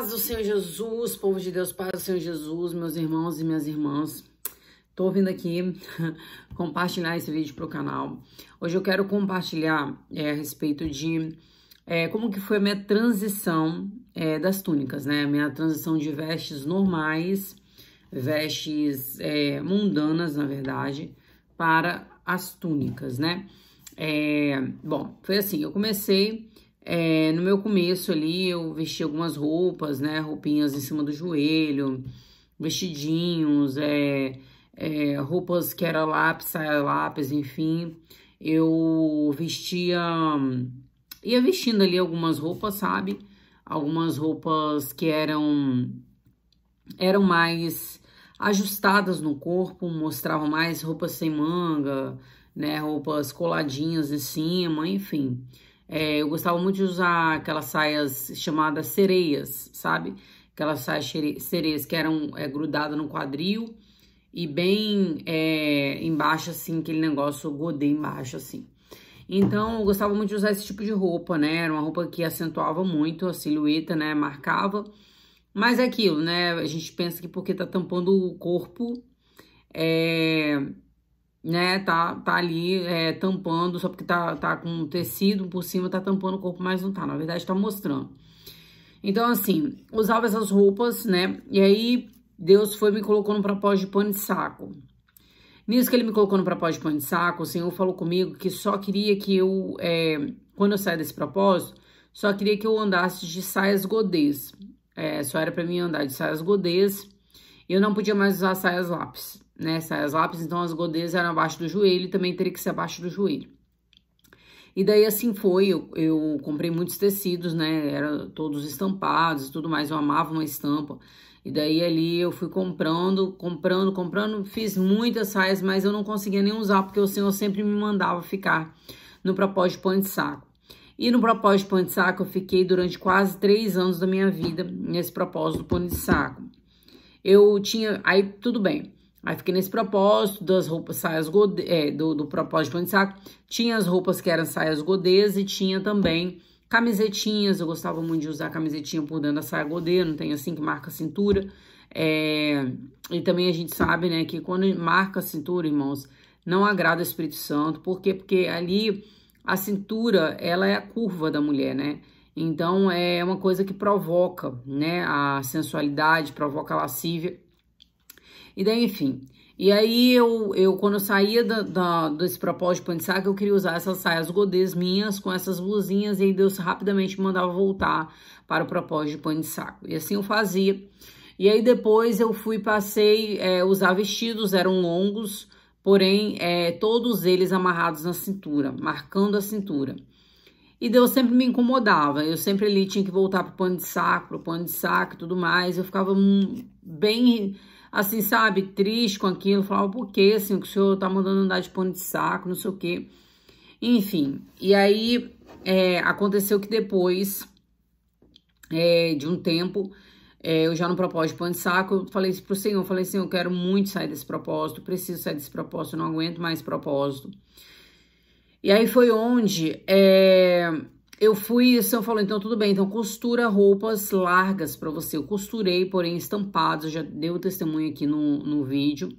Paz do Senhor Jesus, povo de Deus, paz do Senhor Jesus, meus irmãos e minhas irmãs. Tô vindo aqui compartilhar esse vídeo pro canal. Hoje eu quero compartilhar é, a respeito de é, como que foi a minha transição é, das túnicas, né? Minha transição de vestes normais, vestes é, mundanas, na verdade, para as túnicas, né? É, bom, foi assim, eu comecei é, no meu começo ali, eu vesti algumas roupas, né? Roupinhas em cima do joelho, vestidinhos, é, é, roupas que era lápis, saia lápis, enfim. Eu vestia. ia vestindo ali algumas roupas, sabe? Algumas roupas que eram. eram mais ajustadas no corpo, mostravam mais roupas sem manga, né? Roupas coladinhas em cima, enfim. É, eu gostava muito de usar aquelas saias chamadas sereias, sabe? Aquelas saias sereias que eram é, grudadas no quadril e bem é, embaixo, assim, aquele negócio godê embaixo, assim. Então, eu gostava muito de usar esse tipo de roupa, né? Era uma roupa que acentuava muito a silhueta, né? Marcava. Mas é aquilo, né? A gente pensa que porque tá tampando o corpo, é né, tá, tá ali é, tampando, só porque tá, tá com tecido por cima, tá tampando o corpo, mas não tá, na verdade tá mostrando. Então, assim, usava essas roupas, né, e aí Deus foi me colocou no propósito de pano de saco. Nisso que ele me colocou no propósito de pano de saco, o Senhor falou comigo que só queria que eu, é, quando eu sair desse propósito, só queria que eu andasse de saias godês. É, só era para mim andar de saias godês. Eu não podia mais usar saias lápis né? Saias lápis, então as godeias eram abaixo do joelho e também teria que ser abaixo do joelho. E daí assim foi, eu, eu comprei muitos tecidos, né? Era todos estampados e tudo mais, eu amava uma estampa. E daí ali eu fui comprando, comprando, comprando, fiz muitas saias, mas eu não conseguia nem usar porque o senhor sempre me mandava ficar no propósito de pão de saco. E no propósito de pão de saco eu fiquei durante quase três anos da minha vida nesse propósito do pão de saco. Eu tinha, aí tudo bem. Aí fiquei nesse propósito das roupas saias godê, é, do, do propósito de saco. Tinha as roupas que eram saias godês e tinha também camisetinhas. Eu gostava muito de usar camisetinha por dentro da saia godê, não tem assim que marca a cintura. É, e também a gente sabe, né, que quando marca a cintura, irmãos, não agrada o Espírito Santo. Por quê? Porque ali a cintura, ela é a curva da mulher, né? Então é uma coisa que provoca, né, a sensualidade, provoca a lascívia. E daí, enfim. E aí, eu, eu quando eu saía da, da, desse propósito de saco, eu queria usar essas saias godês minhas com essas blusinhas, e aí Deus rapidamente me mandava voltar para o propósito de pano de saco. E assim eu fazia. E aí, depois eu fui, passei é, usar vestidos, eram longos, porém, é, todos eles amarrados na cintura, marcando a cintura. E Deus sempre me incomodava. Eu sempre ali tinha que voltar pro pano de saco, pro pano de saco e tudo mais. Eu ficava hum, bem assim, sabe, triste com aquilo, falava, oh, por quê, assim, que o senhor tá mandando andar de pano de saco, não sei o quê. Enfim, e aí é, aconteceu que depois é, de um tempo, é, eu já no propósito de pano de saco, eu falei isso pro senhor, eu falei assim, eu quero muito sair desse propósito, preciso sair desse propósito, não aguento mais propósito. E aí foi onde é, eu fui, o senhor falou, então tudo bem, então costura roupas largas para você. Eu costurei, porém estampados, já dei o testemunho aqui no, no vídeo,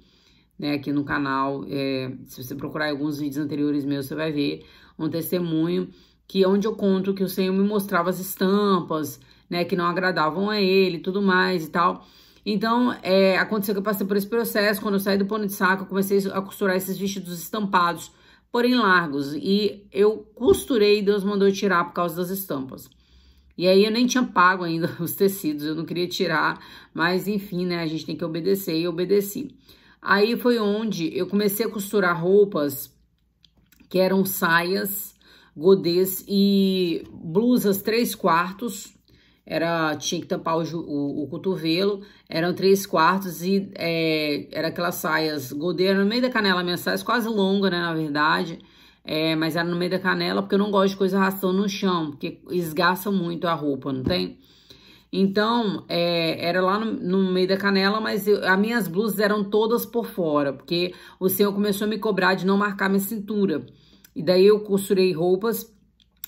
né, aqui no canal. É, se você procurar alguns vídeos anteriores meus, você vai ver um testemunho que é onde eu conto que o senhor me mostrava as estampas, né, que não agradavam a ele tudo mais e tal. Então, é, aconteceu que eu passei por esse processo, quando eu saí do pano de saco, eu comecei a costurar esses vestidos estampados, porém largos. E eu costurei e Deus mandou tirar por causa das estampas. E aí eu nem tinha pago ainda os tecidos, eu não queria tirar, mas enfim, né, a gente tem que obedecer e obedeci. Aí foi onde eu comecei a costurar roupas que eram saias, godês e blusas três quartos, era tinha que tampar o, o, o cotovelo, eram três quartos e é, era aquelas saias godeira no meio da canela, minhas saias quase longa, né, na verdade, é, mas era no meio da canela, porque eu não gosto de coisa arrastando no chão, porque esgaça muito a roupa, não tem? Então, é, era lá no, no, meio da canela, mas eu, as minhas blusas eram todas por fora, porque o senhor começou a me cobrar de não marcar minha cintura. E daí eu costurei roupas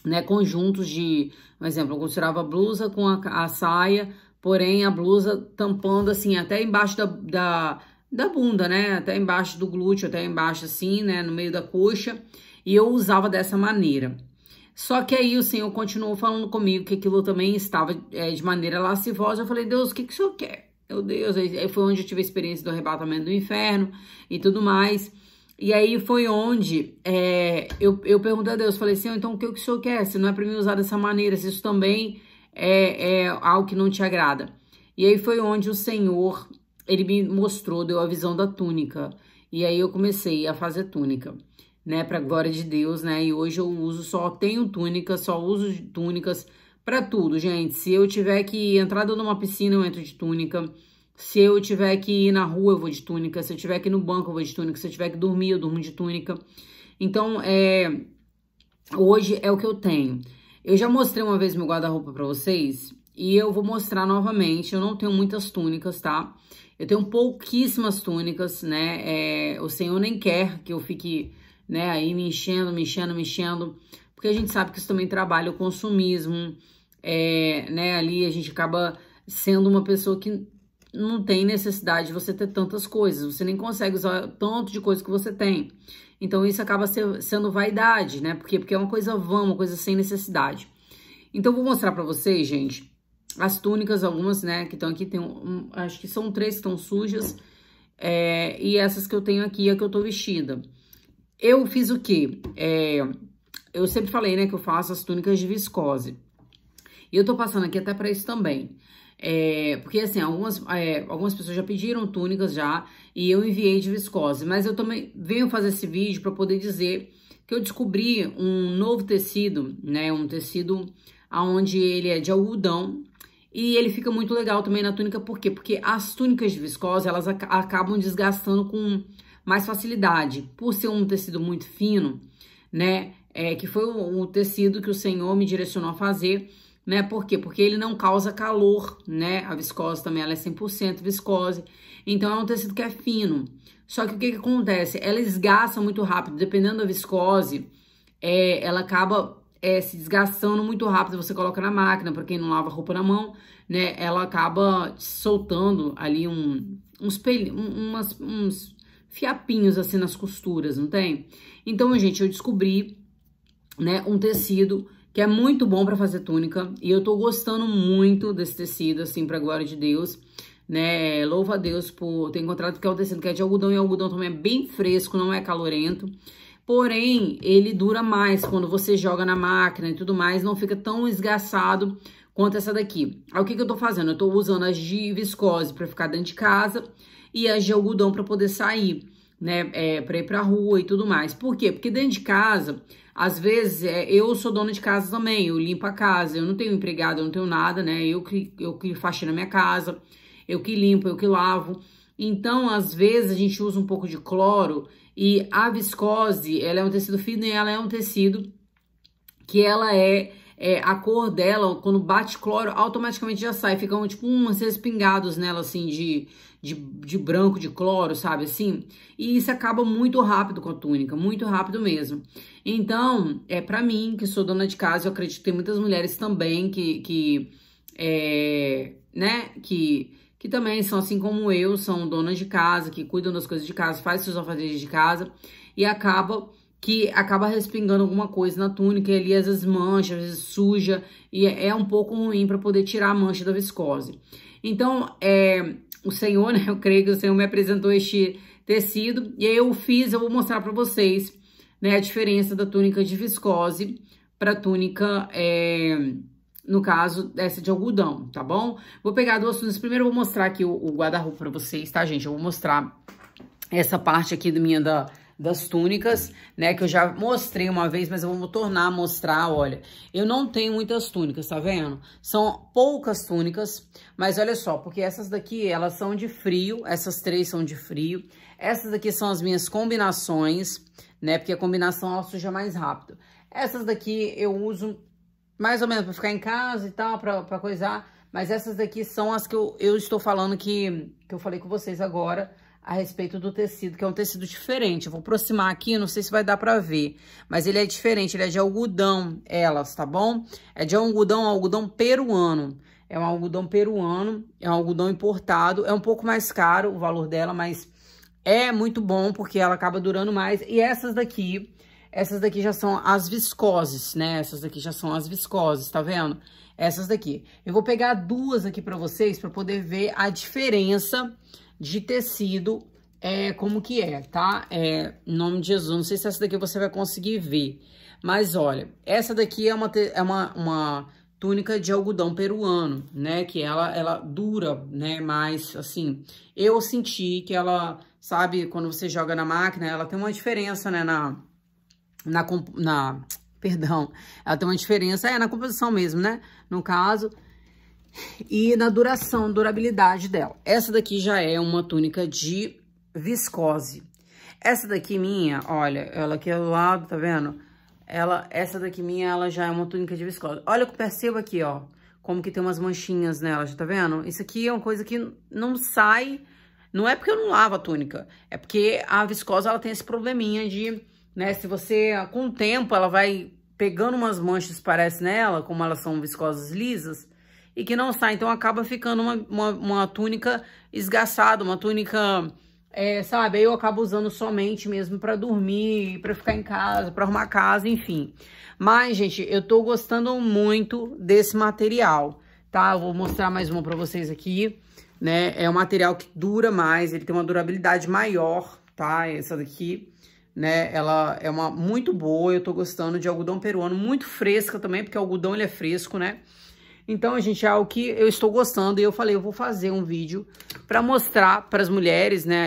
né, conjuntos de, por exemplo, eu costurava a blusa com a, a saia, porém a blusa tampando assim até embaixo da, da, da bunda, né, até embaixo do glúteo, até embaixo assim, né, no meio da coxa, e eu usava dessa maneira. Só que aí o Senhor continuou falando comigo que aquilo também estava é, de maneira lascivosa. Eu falei, Deus, o que, que o Senhor quer? Meu Deus, aí foi onde eu tive a experiência do arrebatamento do inferno e tudo mais. E aí foi onde é, eu, eu perguntei a Deus, falei assim, então o que o senhor quer? Se não é para mim usar dessa maneira, se isso também é, é algo que não te agrada. E aí foi onde o Senhor, ele me mostrou, deu a visão da túnica. E aí eu comecei a fazer túnica, né, para glória de Deus, né? E hoje eu uso só tenho túnica, só uso túnicas para tudo, gente. Se eu tiver que entrar numa piscina, eu entro de túnica. Se eu tiver que ir na rua, eu vou de túnica. Se eu tiver que ir no banco, eu vou de túnica. Se eu tiver que dormir, eu durmo de túnica. Então, é, hoje é o que eu tenho. Eu já mostrei uma vez meu guarda-roupa para vocês e eu vou mostrar novamente. Eu não tenho muitas túnicas, tá? Eu tenho pouquíssimas túnicas, né? É, o Senhor nem quer que eu fique, né, aí me enchendo, me enchendo, me enchendo, porque a gente sabe que isso também trabalha o consumismo, é, né? Ali a gente acaba sendo uma pessoa que não tem necessidade de você ter tantas coisas, você nem consegue usar tanto de coisa que você tem. Então isso acaba ser, sendo vaidade, né? Por quê? Porque é uma coisa vã, uma coisa sem necessidade. Então vou mostrar para vocês, gente, as túnicas, algumas, né, que estão aqui, tem um, acho que são três que estão sujas, é, e essas que eu tenho aqui, é que eu tô vestida. Eu fiz o quê? É, eu sempre falei, né, que eu faço as túnicas de viscose. E eu tô passando aqui até para isso também. É, porque assim, algumas, é, algumas pessoas já pediram túnicas já e eu enviei de viscose, mas eu também venho fazer esse vídeo para poder dizer que eu descobri um novo tecido, né? Um tecido aonde ele é de algodão e ele fica muito legal também na túnica, por quê? Porque as túnicas de viscose elas ac acabam desgastando com mais facilidade, por ser um tecido muito fino, né? É, que foi o, o tecido que o Senhor me direcionou a fazer né? Por quê? Porque ele não causa calor, né? A viscose também ela é 100% viscose. Então é um tecido que é fino. Só que o que, que acontece? Ela esgaça muito rápido, dependendo da viscose, é, ela acaba é, se desgastando muito rápido. Você coloca na máquina, para quem não lava roupa na mão, né? Ela acaba soltando ali um, uns, pel... umas, uns fiapinhos assim nas costuras, não tem? Então, gente, eu descobri né, um tecido que é muito bom para fazer túnica. E eu tô gostando muito desse tecido, assim, pra glória de Deus. Né, louva a Deus por ter encontrado que é o tecido que é de algodão e algodão também é bem fresco, não é calorento. Porém, ele dura mais quando você joga na máquina e tudo mais, não fica tão esgaçado quanto essa daqui. Aí, o que, que eu tô fazendo? Eu tô usando as de viscose para ficar dentro de casa e as de algodão para poder sair né, é, para ir pra rua e tudo mais. Por quê? Porque dentro de casa, às vezes, é, eu sou dona de casa também, eu limpo a casa, eu não tenho empregado, eu não tenho nada, né? Eu que, eu que faxino a minha casa, eu que limpo, eu que lavo. Então, às vezes, a gente usa um pouco de cloro e a viscose, ela é um tecido fino e ela é um tecido que ela é é, a cor dela, quando bate cloro, automaticamente já sai. Ficam, tipo, umas respingados nela, assim, de, de, de branco, de cloro, sabe, assim? E isso acaba muito rápido com a túnica, muito rápido mesmo. Então, é para mim, que sou dona de casa, eu acredito que tem muitas mulheres também que, que é, né, que que também são assim como eu, são donas de casa, que cuidam das coisas de casa, fazem seus alfazeres de casa e acabam que acaba respingando alguma coisa na túnica e ali às vezes mancha, às vezes suja e é, é um pouco ruim para poder tirar a mancha da viscose. Então, é, o senhor, né, eu creio que o senhor me apresentou este tecido e aí eu fiz, eu vou mostrar para vocês, né, a diferença da túnica de viscose para túnica, é, no caso, essa de algodão, tá bom? Vou pegar duas túnicas, primeiro eu vou mostrar aqui o, o guarda-roupa para vocês, tá, gente? Eu vou mostrar essa parte aqui do minha da das túnicas, né? Que eu já mostrei uma vez, mas eu vou tornar a mostrar, olha. Eu não tenho muitas túnicas, tá vendo? São poucas túnicas, mas olha só, porque essas daqui, elas são de frio, essas três são de frio. Essas daqui são as minhas combinações, né? Porque a combinação, ela suja mais rápido. Essas daqui eu uso mais ou menos para ficar em casa e tal, para coisar. Mas essas daqui são as que eu, eu estou falando que, que eu falei com vocês agora, a respeito do tecido, que é um tecido diferente. Eu vou aproximar aqui, não sei se vai dar pra ver, mas ele é diferente, ele é de algodão, elas, tá bom? É de algodão, algodão peruano. É um algodão peruano, é um algodão importado, é um pouco mais caro o valor dela, mas é muito bom, porque ela acaba durando mais. E essas daqui, essas daqui já são as viscoses, né? Essas daqui já são as viscoses, tá vendo? Essas daqui. Eu vou pegar duas aqui pra vocês, pra poder ver a diferença de tecido, é, como que é, tá? É, em nome de Jesus, não sei se essa daqui você vai conseguir ver. Mas olha, essa daqui é uma, é uma, uma túnica de algodão peruano, né? Que ela, ela dura, né? Mas, assim, eu senti que ela, sabe, quando você joga na máquina, ela tem uma diferença, né? Na, na, na perdão, ela tem uma diferença, é, na composição mesmo, né? No caso, e na duração, durabilidade dela. Essa daqui já é uma túnica de viscose. Essa daqui minha, olha, ela aqui ao é lado, tá vendo? Ela, essa daqui minha, ela já é uma túnica de viscose. Olha, que percebo aqui, ó, como que tem umas manchinhas nela, já tá vendo? Isso aqui é uma coisa que não sai, não é porque eu não lavo a túnica, é porque a viscose, ela tem esse probleminha de, né, se você, com o tempo, ela vai pegando umas manchas, parece nela, como elas são viscosas lisas, e que não sai. Então acaba ficando uma, uma, uma túnica esgaçada, uma túnica, é, sabe? Aí eu acabo usando somente mesmo para dormir, para ficar em casa, para arrumar casa, enfim. Mas, gente, eu tô gostando muito desse material, tá? Eu vou mostrar mais uma para vocês aqui, né? É um material que dura mais, ele tem uma durabilidade maior, tá? Essa daqui né? Ela é uma muito boa, eu tô gostando de algodão peruano, muito fresca também, porque o algodão ele é fresco, né? Então, gente, é algo que eu estou gostando e eu falei, eu vou fazer um vídeo para mostrar para as mulheres, né?